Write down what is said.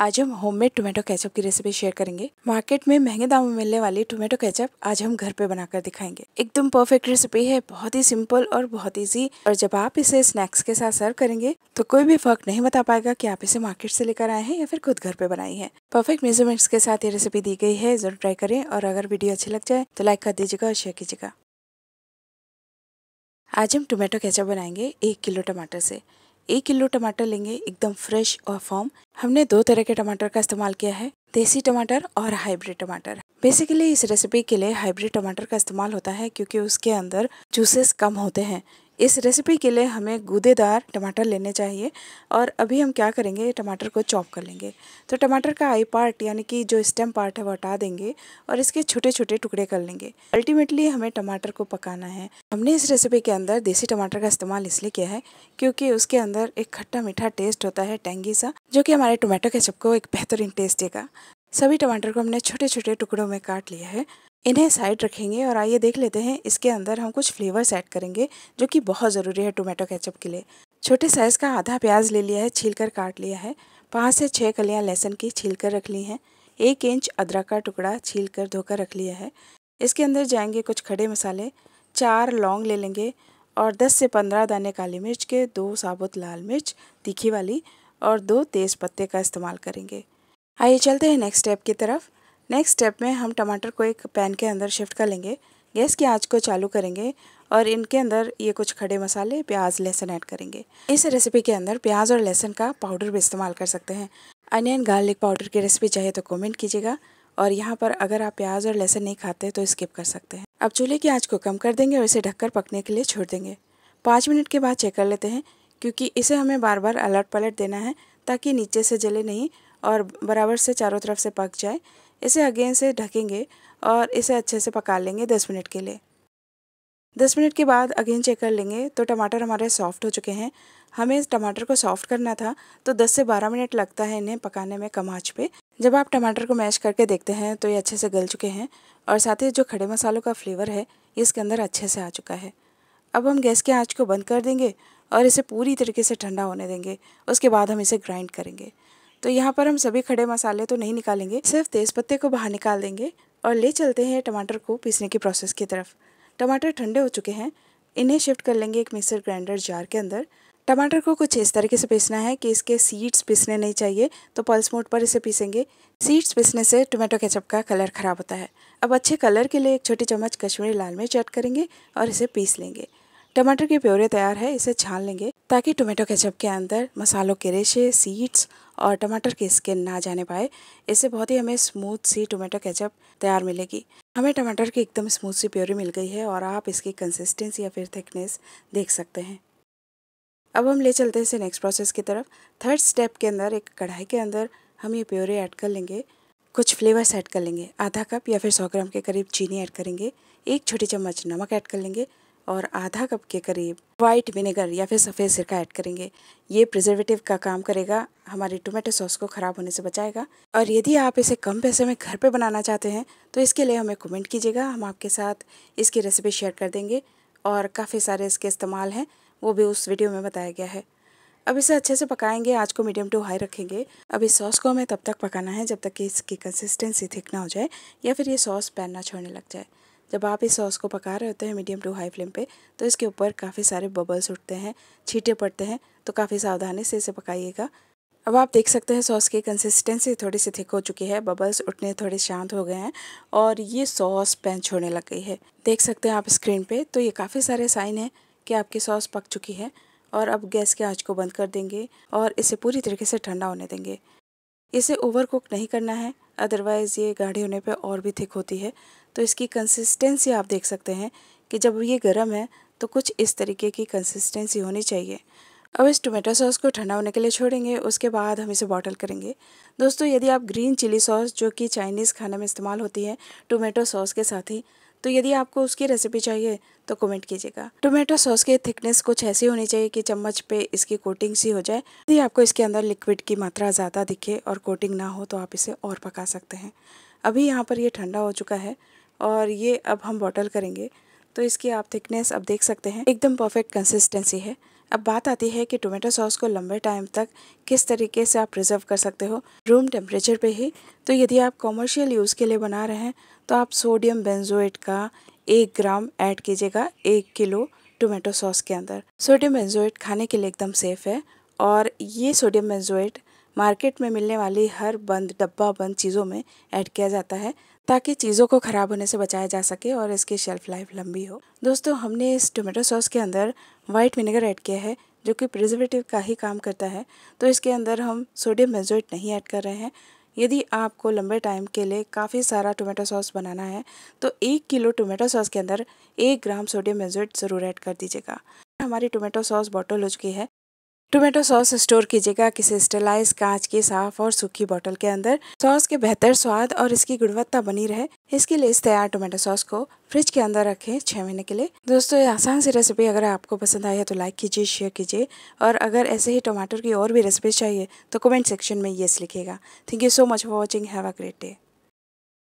आज हम homemade tomato ketchup की रेसिपी शेयर करेंगे मार्केट में महंगे दाम में मिलने वाली टोमेटो केचप आज हम घर पे बनाकर दिखाएंगे एकदम परफेक्ट रेसिपी है बहुत ही सिंपल और बहुत इजी और जब आप इसे स्नैक्स के साथ सर्व करेंगे तो कोई भी फर्क नहीं बता पाएगा कि आप इसे मार्केट से लेकर आए हैं या फिर खुद घर पे बनाई है परफेक्ट मेजरमेंट्स के साथ ये रेसिपी दी गई है जरूर ट्राई करें और अगर वीडियो अच्छी लग जाए तो लाइक कर दीजिएगा और शेयर कीजिएगा आज हम टोमेटो केचप बनाएंगे एक किलो टमाटर से एक किलो टमाटर लेंगे एकदम फ्रेश और फॉर्म हमने दो तरह के टमाटर का इस्तेमाल किया है देसी टमाटर और हाइब्रिड टमाटर बेसिकली इस रेसिपी के लिए हाइब्रिड टमाटर का इस्तेमाल होता है क्योंकि उसके अंदर जूसेस कम होते हैं इस रेसिपी के लिए हमें गूदेदार टमाटर लेने चाहिए और अभी हम क्या करेंगे टमाटर को चॉप कर लेंगे तो टमाटर का आई पार्ट यानी कि जो स्टेम पार्ट है वो हटा देंगे और इसके छोटे छोटे टुकड़े कर लेंगे अल्टीमेटली हमें टमाटर को पकाना है हमने इस रेसिपी के अंदर देसी टमाटर का इस्तेमाल इसलिए किया है क्योंकि उसके अंदर एक खट्टा मीठा टेस्ट होता है टेंगी सा जो कि हमारे टोमेटो के को एक बेहतरीन टेस्ट देगा सभी टमाटर को हमने छोटे छोटे टुकड़ों में काट लिया है इन्हें साइड रखेंगे और आइए देख लेते हैं इसके अंदर हम कुछ फ्लेवर्स ऐड करेंगे जो कि बहुत ज़रूरी है टोमेटो केचप के लिए छोटे साइज़ का आधा प्याज ले लिया है छील कर काट लिया है पाँच से छः कलियाँ लहसुन की छील कर रख ली हैं एक इंच अदरक का टुकड़ा छील कर धोकर रख लिया है इसके अंदर जाएंगे कुछ खड़े मसाले चार लौंग ले लेंगे और दस से पंद्रह दाने काली मिर्च के दो साबुत लाल मिर्च तीखी वाली और दो तेज़ पत्ते का इस्तेमाल करेंगे आइए चलते हैं नेक्स्ट स्टेप की तरफ नेक्स्ट स्टेप में हम टमाटर को एक पैन के अंदर शिफ्ट कर लेंगे गैस की आंच को चालू करेंगे और इनके अंदर ये कुछ खड़े मसाले प्याज लहसुन ऐड करेंगे इस रेसिपी के अंदर प्याज और लहसुन का पाउडर भी इस्तेमाल कर सकते हैं अनियन गार्लिक पाउडर की रेसिपी चाहिए तो कमेंट कीजिएगा और यहाँ पर अगर आप प्याज और लहसुन नहीं खाते तो स्किप कर सकते हैं अब चूल्हे की आँच को कम कर देंगे और इसे ढककर पकने के लिए छोड़ देंगे पाँच मिनट के बाद चेक कर लेते हैं क्योंकि इसे हमें बार बार अलट पलट देना है ताकि नीचे से जले नहीं और बराबर से चारों तरफ से पक जाए इसे अगेन से ढकेंगे और इसे अच्छे से पका लेंगे दस मिनट के लिए दस मिनट के बाद अगेन चेक कर लेंगे तो टमाटर हमारे सॉफ्ट हो चुके हैं हमें टमाटर को सॉफ्ट करना था तो दस से बारह मिनट लगता है इन्हें पकाने में कम आँच पे जब आप टमाटर को मैश करके देखते हैं तो ये अच्छे से गल चुके हैं और साथ ही जो खड़े मसालों का फ्लेवर है ये इसके अंदर अच्छे से आ चुका है अब हम गैस के आँच को बंद कर देंगे और इसे पूरी तरीके से ठंडा होने देंगे उसके बाद हम इसे ग्राइंड करेंगे तो यहाँ पर हम सभी खड़े मसाले तो नहीं निकालेंगे सिर्फ तेज़ पत्ते को बाहर निकाल देंगे और ले चलते हैं टमाटर को पीसने की प्रोसेस की तरफ टमाटर ठंडे हो चुके हैं इन्हें शिफ्ट कर लेंगे एक मिक्सर ग्राइंडर जार के अंदर टमाटर को कुछ इस तरीके से पीसना है कि इसके सीड्स पीसने नहीं चाहिए तो पल्स मोड पर इसे पीसेंगे सीड्स पीसने से टोमेटो केचप का कलर ख़राब होता है अब अच्छे कलर के लिए एक छोटी चम्मच कश्मीरी लाल मिर्च ऐड करेंगे और इसे पीस लेंगे टमाटर की प्योरे तैयार है इसे छान लेंगे ताकि टोमेटो केचप के अंदर मसालों के रेशे सीड्स और टमाटर की स्किन ना जाने पाए इससे बहुत ही हमें स्मूथ सी टोमेटो केचप तैयार मिलेगी हमें टमाटर की एकदम स्मूथ सी प्योरी मिल गई है और आप इसकी कंसिस्टेंसी या फिर थिकनेस देख सकते हैं अब हम ले चलते हैं इसे नेक्स्ट प्रोसेस की तरफ थर्ड स्टेप के अंदर एक कढ़ाई के अंदर हम ये प्योरी ऐड कर लेंगे कुछ फ्लेवर्स ऐड कर लेंगे आधा कप या फिर सौ ग्राम के करीब चीनी ऐड करेंगे एक छोटी चम्मच नमक ऐड कर लेंगे और आधा कप के करीब वाइट विनेगर या फिर सफ़ेद सिरका ऐड करेंगे ये प्रिजर्वेटिव का काम करेगा हमारी टोमेटो सॉस को ख़राब होने से बचाएगा और यदि आप इसे कम पैसे में घर पे बनाना चाहते हैं तो इसके लिए हमें कमेंट कीजिएगा हम आपके साथ इसकी रेसिपी शेयर कर देंगे और काफ़ी सारे इसके इस्तेमाल हैं वो भी उस वीडियो में बताया गया है अब इसे अच्छे से पकाएंगे आज को मीडियम टू हाई रखेंगे अब इस सॉस को हमें तब तक पकाना है जब तक कि इसकी कंसिस्टेंसी थिक ना हो जाए या फिर ये सॉस पैन ना छोड़ने लग जाए जब आप इस सॉस को पका रहे होते हैं मीडियम टू हाई फ्लेम पे तो इसके ऊपर काफ़ी सारे बबल्स उठते हैं छीटे पड़ते हैं तो काफ़ी सावधानी से इसे पकाइएगा अब आप देख सकते हैं सॉस की कंसिस्टेंसी थोड़ी सी थिक हो चुकी है बबल्स उठने थोड़े शांत हो गए हैं और ये सॉस पेंच होने लग गई है देख सकते हैं आप स्क्रीन पे तो ये काफ़ी सारे साइन हैं कि आपकी सॉस पक चुकी है और अब गैस के आँच को बंद कर देंगे और इसे पूरी तरीके से ठंडा होने देंगे इसे ओवर कुक नहीं करना है अदरवाइज़ ये गाढ़ी होने पे और भी थिक होती है तो इसकी कंसिस्टेंसी आप देख सकते हैं कि जब ये गर्म है तो कुछ इस तरीके की कंसिस्टेंसी होनी चाहिए अब इस टोमेटो सॉस को ठंडा होने के लिए छोड़ेंगे उसके बाद हम इसे बॉटल करेंगे दोस्तों यदि आप ग्रीन चिली सॉस जो कि चाइनीज़ खाने में इस्तेमाल होती है टोमेटो सॉस के साथ ही तो यदि आपको उसकी रेसिपी चाहिए तो कमेंट कीजिएगा टोमेटो सॉस की थिकनेस कुछ ऐसी होनी चाहिए कि चम्मच पे इसकी कोटिंग सी हो जाए यदि आपको इसके अंदर लिक्विड की मात्रा ज़्यादा दिखे और कोटिंग ना हो तो आप इसे और पका सकते हैं अभी यहाँ पर ये ठंडा हो चुका है और ये अब हम बॉटल करेंगे तो इसकी आप थिकनेस अब देख सकते हैं एकदम परफेक्ट कंसिस्टेंसी है अब बात आती है कि टोमेटो सॉस को लंबे टाइम तक किस तरीके से आप प्रिजर्व कर सकते हो रूम टेम्परेचर पे ही तो यदि आप कॉमर्शियल यूज़ के लिए बना रहे हैं तो आप सोडियम बेंजोएट का एक ग्राम ऐड कीजिएगा एक किलो टोमेटो सॉस के अंदर सोडियम बेंजोएट खाने के लिए एकदम सेफ़ है और ये सोडियम बेंजोएट मार्केट में मिलने वाली हर बंद डब्बा बंद चीज़ों में ऐड किया जाता है ताकि चीज़ों को ख़राब होने से बचाया जा सके और इसकी शेल्फ़ लाइफ लंबी हो दोस्तों हमने इस टोमेटो सॉस के अंदर वाइट विनेगर ऐड किया है जो कि प्रिजर्वेटिव का ही काम करता है तो इसके अंदर हम सोडियम मेजोइट नहीं ऐड कर रहे हैं यदि आपको लंबे टाइम के लिए काफ़ी सारा टोमेटो सॉस बनाना है तो एक किलो टोमेटो सॉस के अंदर एक ग्राम सोडियम मेजोइट ज़रूर ऐड कर दीजिएगा हमारी टोमेटो सॉस बॉटल हो चुकी है टोमेटो सॉस स्टोर कीजिएगा किसी स्टेलाइज कांच की साफ और सूखी बोतल के अंदर सॉस के बेहतर स्वाद और इसकी गुणवत्ता बनी रहे इसके लिए इस तैयार टोमेटो सॉस को फ्रिज के अंदर रखें छः महीने के लिए दोस्तों ये आसान सी रेसिपी अगर आपको पसंद आई है तो लाइक कीजिए शेयर कीजिए और अगर ऐसे ही टमाटर की और भी रेसिपी चाहिए तो कमेंट सेक्शन में येस लिखेगा thank you so much for watching have a great day